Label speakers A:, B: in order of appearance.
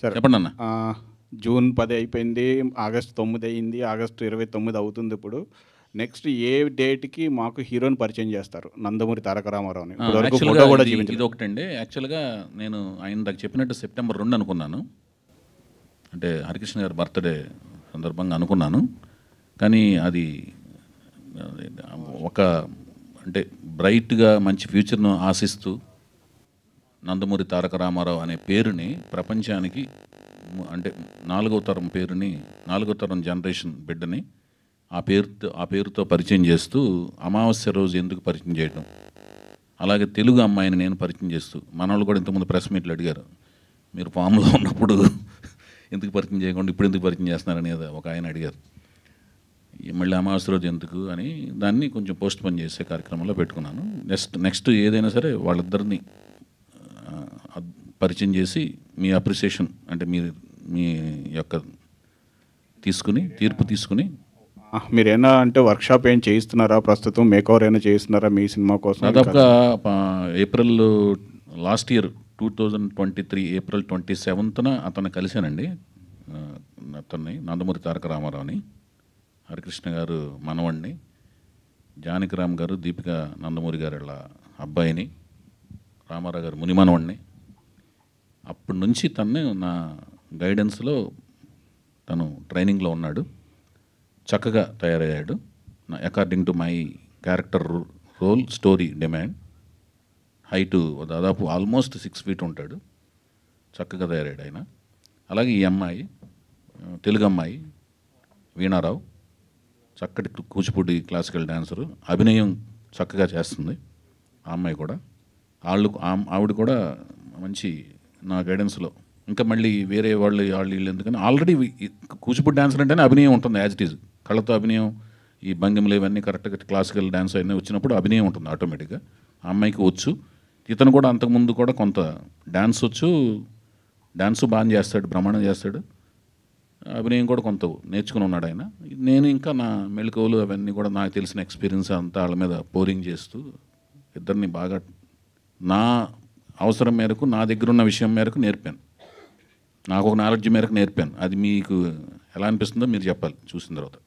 A: సరే చెప్పండి అన్న జూన్ పది అయిపోయింది ఆగస్ట్ తొమ్మిది అయింది ఆగస్ట్ ఇరవై తొమ్మిది అవుతుంది ఇప్పుడు నెక్స్ట్ ఏ డేట్కి మాకు హీరోని పరిచయం చేస్తారు నందమూరి తారక రామారావుని ఫోటో
B: ఒకటండి యాక్చువల్గా నేను ఆయన నాకు చెప్పినట్టు సెప్టెంబర్ రెండు అనుకున్నాను అంటే హరికృష్ణ గారి బర్త్డే సందర్భంగా అనుకున్నాను కానీ అది ఒక అంటే బ్రైట్గా మంచి ఫ్యూచర్ను ఆశిస్తూ నందమూరి తారక రామారావు అనే పేరుని ప్రపంచానికి అంటే నాలుగో తరం పేరుని నాలుగో తరం జనరేషన్ బిడ్డని ఆ పేరుతో ఆ పేరుతో పరిచయం చేస్తూ అమావాస్య రోజు ఎందుకు పరిచయం చేయడం అలాగే తెలుగు అమ్మాయిని నేను పరిచయం చేస్తూ మన వాళ్ళు కూడా ఇంతకుముందు ప్రెస్ మీట్లు అడిగారు మీరు ఫామ్లో ఉన్నప్పుడు ఎందుకు పరిచయం చేయకుండా ఇప్పుడు ఎందుకు పరిచయం చేస్తున్నారని ఒక ఆయన అడిగారు మళ్ళీ అమావాస్య రోజు ఎందుకు అని దాన్ని కొంచెం పోస్ట్ పోన్ చేసే కార్యక్రమంలో పెట్టుకున్నాను నెక్స్ట్ నెక్స్ట్ ఏదైనా సరే వాళ్ళిద్దరిని పరిచయం చేసి మీ అప్రిసియేషన్
A: అంటే మీరు మీ యొక్క తీసుకుని
B: తీర్పు తీసుకుని
A: మీరేనా అంటే వర్క్షాప్ ఏం చేయిస్తున్నారా ప్రస్తుతం మేకవర్ ఏమైనా చేయిస్తున్నారా మీ సినిమా కోసం దాదాపుగా
B: April last year two thousand twenty three April twenty సెవెంత్న అతను కలిశానండి అతన్ని నందమూరి తారక రామారావుని హరికృష్ణ గారు మనవణ్ణి రామ్ గారు దీపిక నందమూరి గారు అబ్బాయిని రామారావు గారు మునిమనవణ్ణి అప్పటి నుంచి తను నా గైడెన్స్లో తను ట్రైనింగ్లో ఉన్నాడు చక్కగా తయారయ్యాడు నా according to my character role story demand height దాదాపు ఆల్మోస్ట్ సిక్స్ ఫీట్ ఉంటాడు చక్కగా తయారయ్యాడు ఆయన అలాగే ఈ అమ్మాయి తెలుగు అమ్మాయి వీణారావు చక్కటి కూచిపూడి క్లాసికల్ డాన్సరు అభినయం చక్కగా చేస్తుంది ఆ అమ్మాయి కూడా వాళ్ళు ఆవిడ కూడా మంచి నా గైడెన్స్లో ఇంకా మళ్ళీ వేరే వాళ్ళు వాళ్ళు వీళ్ళు ఎందుకని ఆల్రెడీ కూచిపూడి డాన్సర్ అంటేనే అభినయం ఉంటుంది యాజ్ ఇట్ ఈజ్ కళ్ళతో అభినయం ఈ భంగిమలు ఇవన్నీ కరెక్ట్గా క్లాసికల్ డ్యాన్స్ అయినా వచ్చినప్పుడు అభినయం ఉంటుంది ఆటోమేటిక్గా ఆ అమ్మాయికి వచ్చు ఇతను కూడా అంతకుముందు కూడా కొంత డ్యాన్స్ వచ్చు డ్యాన్స్ బాగా చేస్తాడు భ్రమణం చేస్తాడు అభినయం కూడా కొంత నేర్చుకుని ఉన్నాడు ఆయన నేను ఇంకా నా మెళుకువలు అవన్నీ కూడా నాకు తెలిసిన ఎక్స్పీరియన్స్ అంతా వాళ్ళ మీద పోరింగ్ చేస్తూ ఇద్దరిని బాగా నా అవసరం మేరకు నా దగ్గర ఉన్న విషయం మేరకు నేర్పాను నాకు ఒక నాలెడ్జ్ మేరకు నేర్పాను అది మీకు ఎలా అనిపిస్తుందో మీరు చెప్పాలి చూసిన తర్వాత